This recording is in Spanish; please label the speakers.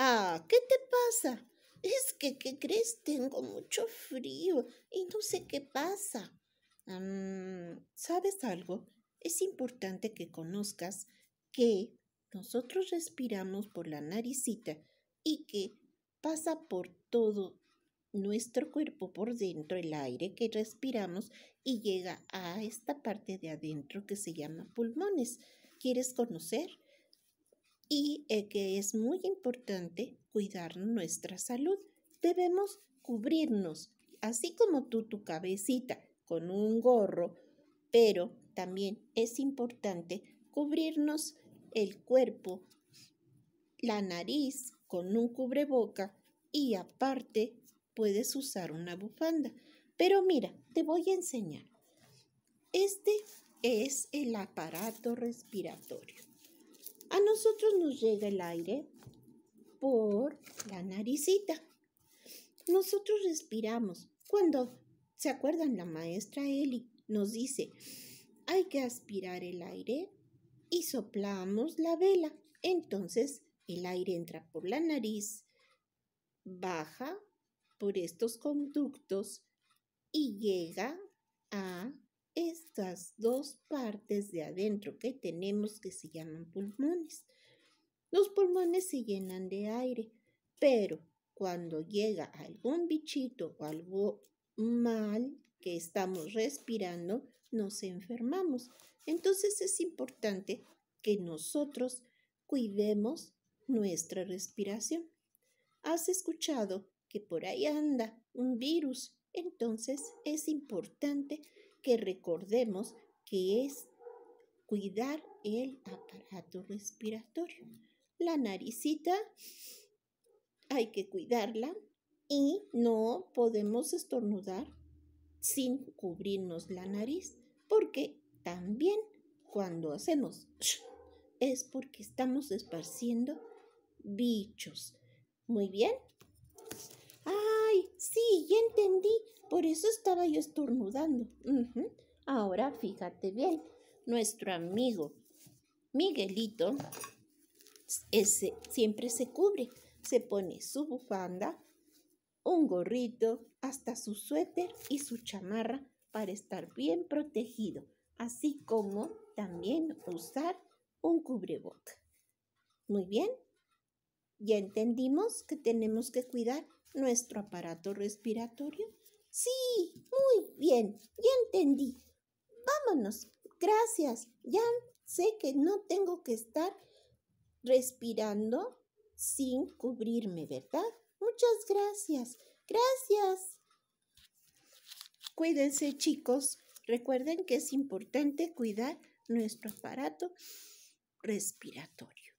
Speaker 1: Ah, ¿qué te pasa? Es que, ¿qué crees? Tengo mucho frío y no sé qué pasa. ¿Sabes algo? Es importante que conozcas que nosotros respiramos por la naricita y que pasa por todo nuestro cuerpo por dentro, el aire que respiramos y llega a esta parte de adentro que se llama pulmones. ¿Quieres conocer? Y eh, que es muy importante cuidar nuestra salud. Debemos cubrirnos, así como tú tu cabecita con un gorro, pero también es importante cubrirnos el cuerpo, la nariz con un cubreboca y aparte puedes usar una bufanda. Pero mira, te voy a enseñar. Este es el aparato respiratorio. A nosotros nos llega el aire por la naricita. Nosotros respiramos. Cuando, ¿se acuerdan? La maestra Eli nos dice, hay que aspirar el aire y soplamos la vela. Entonces, el aire entra por la nariz, baja por estos conductos y llega a estas dos partes de adentro que tenemos que se llaman pulmones. Los pulmones se llenan de aire, pero cuando llega algún bichito o algo mal que estamos respirando, nos enfermamos. Entonces es importante que nosotros cuidemos nuestra respiración. ¿Has escuchado que por ahí anda un virus. Entonces es importante que recordemos que es cuidar el aparato respiratorio. La naricita hay que cuidarla y no podemos estornudar sin cubrirnos la nariz porque también cuando hacemos es porque estamos esparciendo bichos. Muy bien, eso estaba yo estornudando. Ahora fíjate bien, nuestro amigo Miguelito ese, eh, siempre se cubre, se pone su bufanda, un gorrito, hasta su suéter y su chamarra para estar bien protegido, así como también usar un cubreboc. Muy bien, ya entendimos que tenemos que cuidar nuestro aparato respiratorio Sí, muy bien, ya entendí. Vámonos, gracias. Ya sé que no tengo que estar respirando sin cubrirme, ¿verdad? Muchas gracias. Gracias. Cuídense chicos. Recuerden que es importante cuidar nuestro aparato respiratorio.